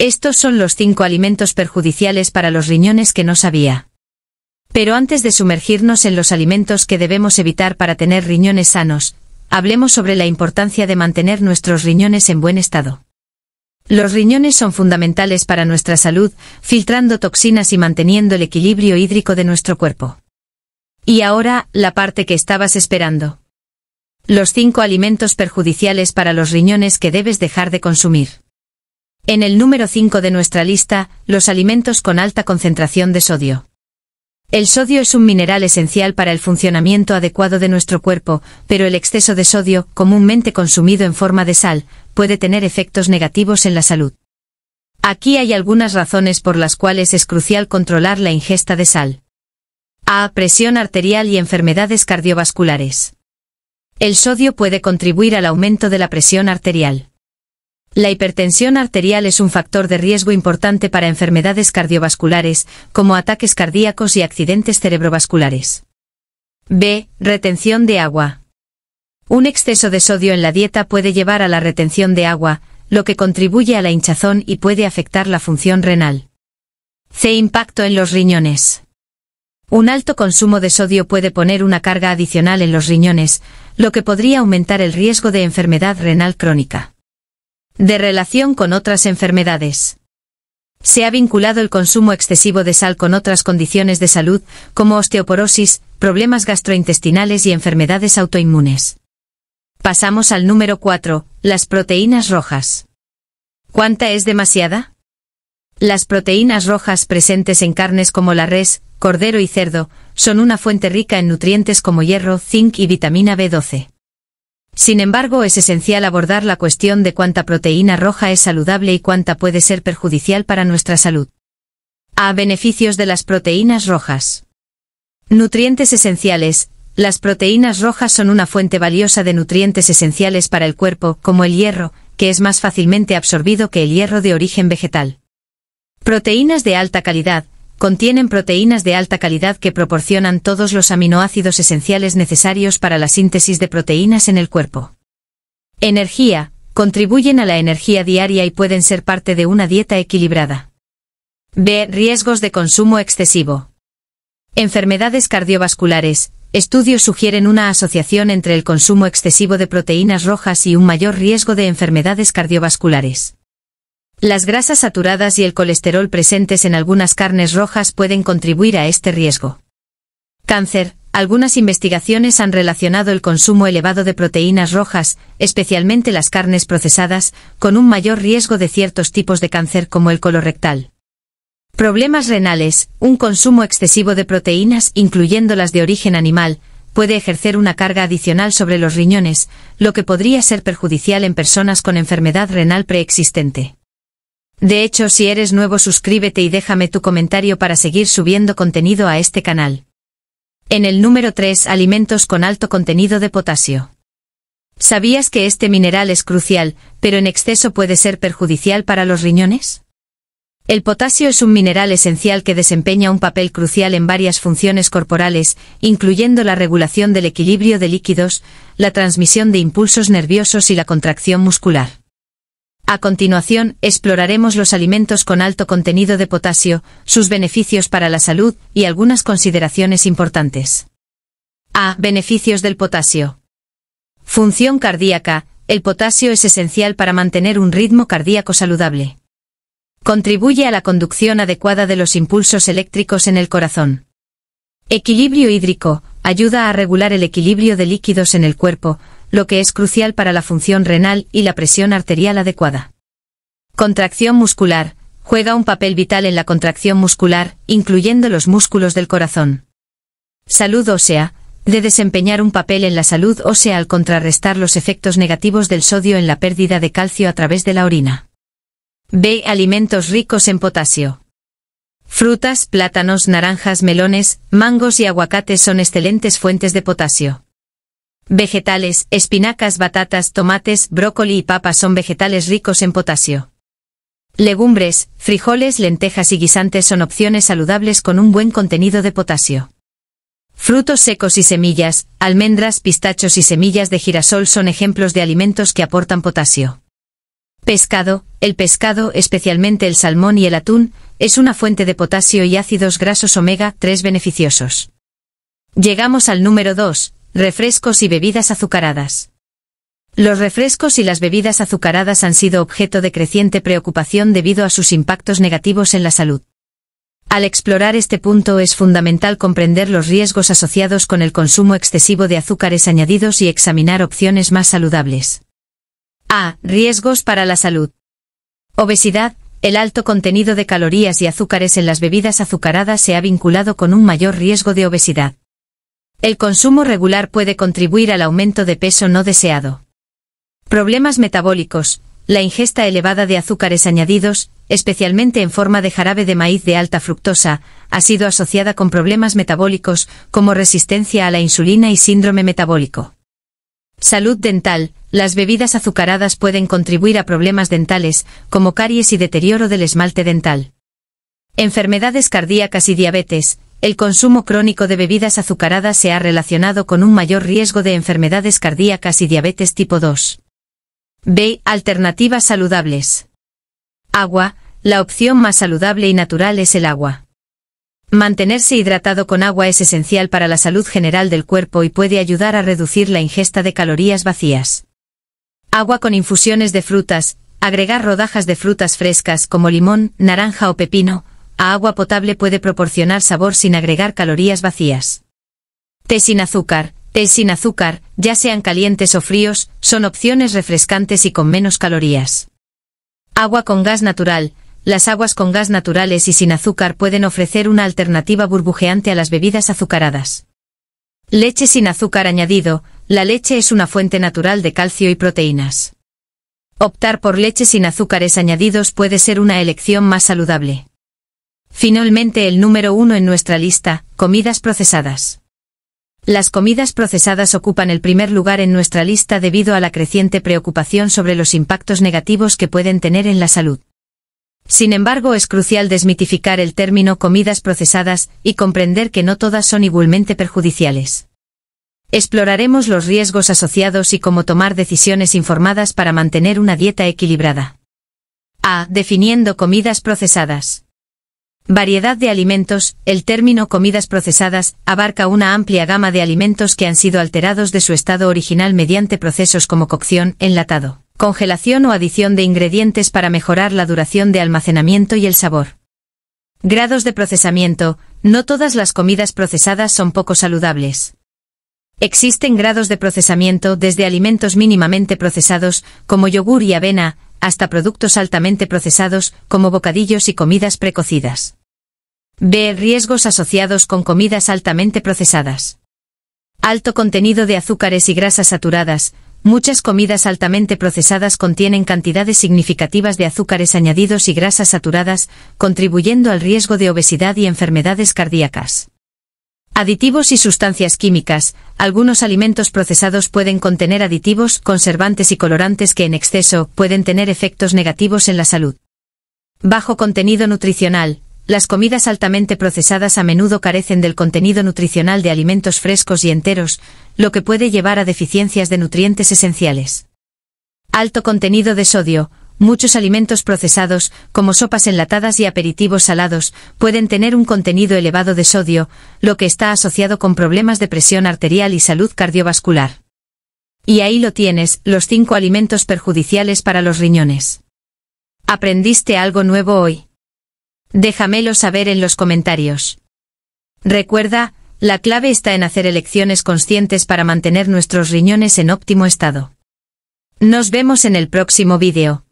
Estos son los cinco alimentos perjudiciales para los riñones que no sabía. Pero antes de sumergirnos en los alimentos que debemos evitar para tener riñones sanos, hablemos sobre la importancia de mantener nuestros riñones en buen estado. Los riñones son fundamentales para nuestra salud, filtrando toxinas y manteniendo el equilibrio hídrico de nuestro cuerpo. Y ahora, la parte que estabas esperando. Los cinco alimentos perjudiciales para los riñones que debes dejar de consumir. En el número 5 de nuestra lista, los alimentos con alta concentración de sodio. El sodio es un mineral esencial para el funcionamiento adecuado de nuestro cuerpo, pero el exceso de sodio, comúnmente consumido en forma de sal, puede tener efectos negativos en la salud. Aquí hay algunas razones por las cuales es crucial controlar la ingesta de sal. A. Presión arterial y enfermedades cardiovasculares. El sodio puede contribuir al aumento de la presión arterial. La hipertensión arterial es un factor de riesgo importante para enfermedades cardiovasculares, como ataques cardíacos y accidentes cerebrovasculares. B. Retención de agua. Un exceso de sodio en la dieta puede llevar a la retención de agua, lo que contribuye a la hinchazón y puede afectar la función renal. C. Impacto en los riñones. Un alto consumo de sodio puede poner una carga adicional en los riñones, lo que podría aumentar el riesgo de enfermedad renal crónica de relación con otras enfermedades. Se ha vinculado el consumo excesivo de sal con otras condiciones de salud, como osteoporosis, problemas gastrointestinales y enfermedades autoinmunes. Pasamos al número 4, las proteínas rojas. ¿Cuánta es demasiada? Las proteínas rojas presentes en carnes como la res, cordero y cerdo, son una fuente rica en nutrientes como hierro, zinc y vitamina B12. Sin embargo, es esencial abordar la cuestión de cuánta proteína roja es saludable y cuánta puede ser perjudicial para nuestra salud. A beneficios de las proteínas rojas. Nutrientes esenciales. Las proteínas rojas son una fuente valiosa de nutrientes esenciales para el cuerpo, como el hierro, que es más fácilmente absorbido que el hierro de origen vegetal. Proteínas de alta calidad, Contienen proteínas de alta calidad que proporcionan todos los aminoácidos esenciales necesarios para la síntesis de proteínas en el cuerpo. Energía. Contribuyen a la energía diaria y pueden ser parte de una dieta equilibrada. B. Riesgos de consumo excesivo. Enfermedades cardiovasculares. Estudios sugieren una asociación entre el consumo excesivo de proteínas rojas y un mayor riesgo de enfermedades cardiovasculares. Las grasas saturadas y el colesterol presentes en algunas carnes rojas pueden contribuir a este riesgo. Cáncer. Algunas investigaciones han relacionado el consumo elevado de proteínas rojas, especialmente las carnes procesadas, con un mayor riesgo de ciertos tipos de cáncer como el colorectal. Problemas renales. Un consumo excesivo de proteínas, incluyendo las de origen animal, puede ejercer una carga adicional sobre los riñones, lo que podría ser perjudicial en personas con enfermedad renal preexistente. De hecho, si eres nuevo suscríbete y déjame tu comentario para seguir subiendo contenido a este canal. En el número 3, alimentos con alto contenido de potasio. ¿Sabías que este mineral es crucial, pero en exceso puede ser perjudicial para los riñones? El potasio es un mineral esencial que desempeña un papel crucial en varias funciones corporales, incluyendo la regulación del equilibrio de líquidos, la transmisión de impulsos nerviosos y la contracción muscular. A continuación, exploraremos los alimentos con alto contenido de potasio, sus beneficios para la salud y algunas consideraciones importantes. A. Beneficios del potasio. Función cardíaca. El potasio es esencial para mantener un ritmo cardíaco saludable. Contribuye a la conducción adecuada de los impulsos eléctricos en el corazón. Equilibrio hídrico ayuda a regular el equilibrio de líquidos en el cuerpo, lo que es crucial para la función renal y la presión arterial adecuada. Contracción muscular. Juega un papel vital en la contracción muscular, incluyendo los músculos del corazón. Salud ósea. De desempeñar un papel en la salud ósea al contrarrestar los efectos negativos del sodio en la pérdida de calcio a través de la orina. B. Alimentos ricos en potasio. Frutas, plátanos, naranjas, melones, mangos y aguacates son excelentes fuentes de potasio. Vegetales, espinacas, batatas, tomates, brócoli y papas son vegetales ricos en potasio. Legumbres, frijoles, lentejas y guisantes son opciones saludables con un buen contenido de potasio. Frutos secos y semillas, almendras, pistachos y semillas de girasol son ejemplos de alimentos que aportan potasio. Pescado. El pescado, especialmente el salmón y el atún, es una fuente de potasio y ácidos grasos omega 3 beneficiosos. Llegamos al número 2, refrescos y bebidas azucaradas. Los refrescos y las bebidas azucaradas han sido objeto de creciente preocupación debido a sus impactos negativos en la salud. Al explorar este punto es fundamental comprender los riesgos asociados con el consumo excesivo de azúcares añadidos y examinar opciones más saludables. A. Riesgos para la salud. Obesidad. El alto contenido de calorías y azúcares en las bebidas azucaradas se ha vinculado con un mayor riesgo de obesidad. El consumo regular puede contribuir al aumento de peso no deseado. Problemas metabólicos. La ingesta elevada de azúcares añadidos, especialmente en forma de jarabe de maíz de alta fructosa, ha sido asociada con problemas metabólicos como resistencia a la insulina y síndrome metabólico. Salud dental. Las bebidas azucaradas pueden contribuir a problemas dentales, como caries y deterioro del esmalte dental. Enfermedades cardíacas y diabetes. El consumo crónico de bebidas azucaradas se ha relacionado con un mayor riesgo de enfermedades cardíacas y diabetes tipo 2. B. Alternativas saludables. Agua. La opción más saludable y natural es el agua. Mantenerse hidratado con agua es esencial para la salud general del cuerpo y puede ayudar a reducir la ingesta de calorías vacías. Agua con infusiones de frutas, agregar rodajas de frutas frescas como limón, naranja o pepino, a agua potable puede proporcionar sabor sin agregar calorías vacías. Té sin azúcar, té sin azúcar, ya sean calientes o fríos, son opciones refrescantes y con menos calorías. Agua con gas natural, las aguas con gas naturales y sin azúcar pueden ofrecer una alternativa burbujeante a las bebidas azucaradas. Leche sin azúcar añadido, la leche es una fuente natural de calcio y proteínas. Optar por leche sin azúcares añadidos puede ser una elección más saludable. Finalmente el número uno en nuestra lista, comidas procesadas. Las comidas procesadas ocupan el primer lugar en nuestra lista debido a la creciente preocupación sobre los impactos negativos que pueden tener en la salud. Sin embargo, es crucial desmitificar el término comidas procesadas y comprender que no todas son igualmente perjudiciales. Exploraremos los riesgos asociados y cómo tomar decisiones informadas para mantener una dieta equilibrada. A. Definiendo comidas procesadas. Variedad de alimentos, el término comidas procesadas abarca una amplia gama de alimentos que han sido alterados de su estado original mediante procesos como cocción, enlatado, congelación o adición de ingredientes para mejorar la duración de almacenamiento y el sabor. Grados de procesamiento, no todas las comidas procesadas son poco saludables. Existen grados de procesamiento desde alimentos mínimamente procesados, como yogur y avena, hasta productos altamente procesados, como bocadillos y comidas precocidas. B. Riesgos asociados con comidas altamente procesadas. Alto contenido de azúcares y grasas saturadas, Muchas comidas altamente procesadas contienen cantidades significativas de azúcares añadidos y grasas saturadas, contribuyendo al riesgo de obesidad y enfermedades cardíacas. Aditivos y sustancias químicas. Algunos alimentos procesados pueden contener aditivos, conservantes y colorantes que en exceso pueden tener efectos negativos en la salud. Bajo contenido nutricional. Las comidas altamente procesadas a menudo carecen del contenido nutricional de alimentos frescos y enteros, lo que puede llevar a deficiencias de nutrientes esenciales. Alto contenido de sodio, muchos alimentos procesados, como sopas enlatadas y aperitivos salados, pueden tener un contenido elevado de sodio, lo que está asociado con problemas de presión arterial y salud cardiovascular. Y ahí lo tienes, los cinco alimentos perjudiciales para los riñones. ¿Aprendiste algo nuevo hoy? Déjamelo saber en los comentarios. Recuerda, la clave está en hacer elecciones conscientes para mantener nuestros riñones en óptimo estado. Nos vemos en el próximo vídeo.